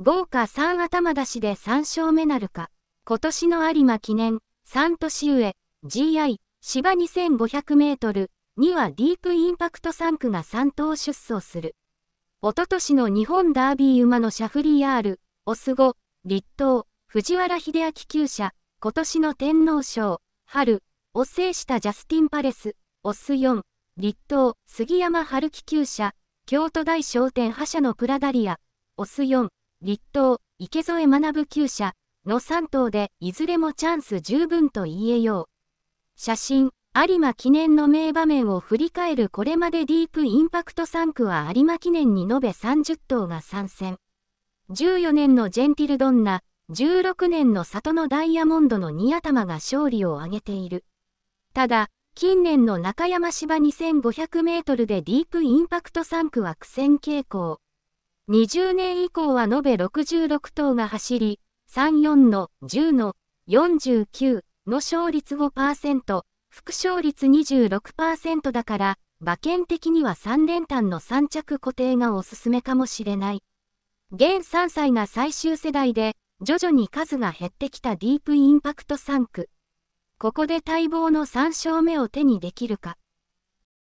豪華3頭出しで3勝目なるか、今年の有馬記念、3年上、GI、芝2500メートル、2はディープインパクト3区が3頭出走する。おととしの日本ダービー馬のシャフリアール、オスゴ、立東、藤原秀明厩舎、今年の天皇賞、春、を制したジャスティン・パレス、オス4、立東、杉山春樹厩舎、京都大商店覇者のプラダリア、オス4、立東、池添学9。社の3頭でいずれもチャンス十分と言えよう。写真、有馬記念の名場面を振り返るこれまでディープインパクト3区は有馬記念に延べ30頭が参戦。14年のジェンティルドンナ、16年の里のダイヤモンドの2頭が勝利を挙げている。ただ、近年の中山芝2500メートルでディープインパクト3区は苦戦傾向。20年以降は延べ66頭が走り、34の10の49の勝率5%、副勝率26%だから、馬券的には3連単の3着固定がおすすめかもしれない。現3歳が最終世代で、徐々に数が減ってきたディープインパクト3区。ここで待望の3勝目を手にできるか。